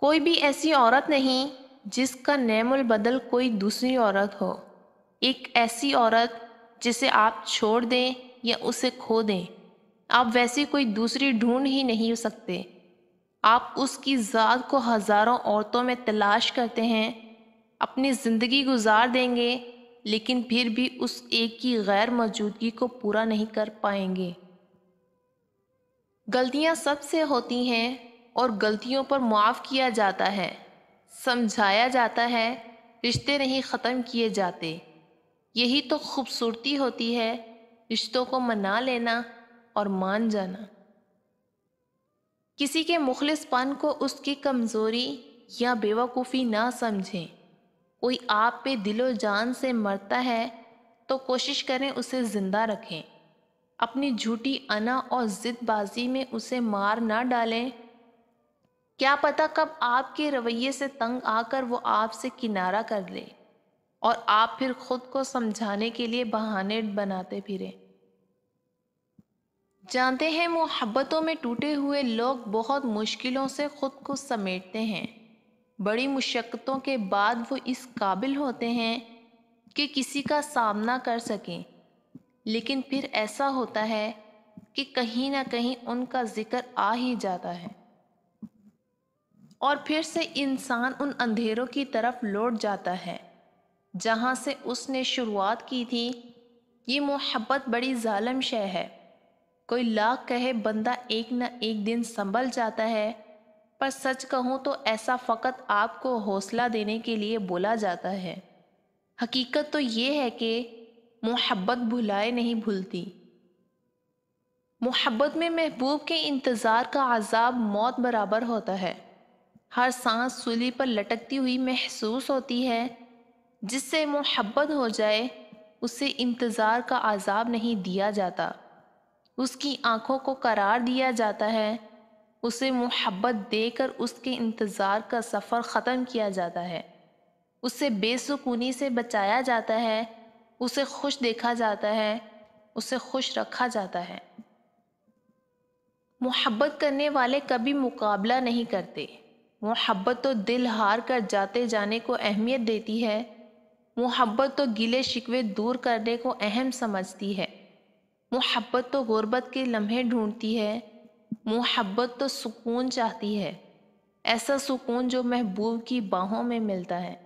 कोई भी ऐसी औरत नहीं जिसका नेमुल बदल कोई दूसरी औरत हो एक ऐसी औरत जिसे आप छोड़ दें या उसे खो दें आप वैसी कोई दूसरी ढूंढ ही नहीं सकते आप उसकी ज़ात को हज़ारों औरतों में तलाश करते हैं अपनी ज़िंदगी गुजार देंगे लेकिन फिर भी उस एक की गैर मौजूदगी को पूरा नहीं कर पाएंगे गलतियाँ सबसे होती हैं और गलतियों पर मुआफ़ किया जाता है समझाया जाता है रिश्ते नहीं ख़त्म किए जाते यही तो खूबसूरती होती है रिश्तों को मना लेना और मान जाना किसी के मुखलसपन को उसकी कमज़ोरी या बेवकूफ़ी ना समझें कोई आप पे दिलो जान से मरता है तो कोशिश करें उसे ज़िंदा रखें अपनी झूठी अना और ज़िदबाजी में उसे मार ना डालें क्या पता कब आपके रवैये से तंग आकर वो आपसे किनारा कर ले और आप फिर खुद को समझाने के लिए बहाने बनाते फिरें जानते हैं मोहब्बतों में टूटे हुए लोग बहुत मुश्किलों से ख़ुद को समेटते हैं बड़ी मुशक्क़तों के बाद वो इस काबिल होते हैं कि किसी का सामना कर सकें लेकिन फिर ऐसा होता है कि कहीं ना कहीं उनका ज़िक्र आ ही जाता है और फिर से इंसान उन अंधेरों की तरफ लौट जाता है जहाँ से उसने शुरुआत की थी ये मोहब्बत बड़ी ालम शह है कोई लाख कहे बंदा एक न एक दिन संभल जाता है पर सच कहूँ तो ऐसा फ़कत आपको हौसला देने के लिए बोला जाता है हकीकत तो ये है कि मोहब्बत भुलाए नहीं भूलती मोहब्बत में महबूब के इंतज़ार का अजाब मौत बराबर होता है हर सांस सूली पर लटकती हुई महसूस होती है जिससे मोहब्बत हो जाए उसे इंतज़ार का आज़ाब नहीं दिया जाता उसकी आँखों को करार दिया जाता है उसे मोहब्बत देकर उसके इंतज़ार का सफ़र ख़त्म किया जाता है उसे बेसुकूनी से बचाया जाता है उसे खुश देखा जाता है उसे खुश रखा जाता है मोहब्बत करने वाले कभी मुकाबला नहीं करते मोहब्बत तो दिल हार कर जाते जाने को अहमियत देती है मोहब्बत तो गिले शिकवे दूर करने को अहम समझती है मोहब्बत तो गुर्बत के लम्हे ढूंढती है मोहब्बत तो सुकून चाहती है ऐसा सुकून जो महबूब की बाहों में मिलता है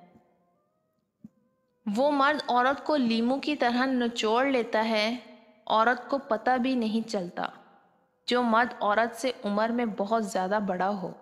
वो मर्द औरत को लीमू की तरह नचोड़ लेता है औरत को पता भी नहीं चलता जो मर्द औरत से उम्र में बहुत ज़्यादा बड़ा हो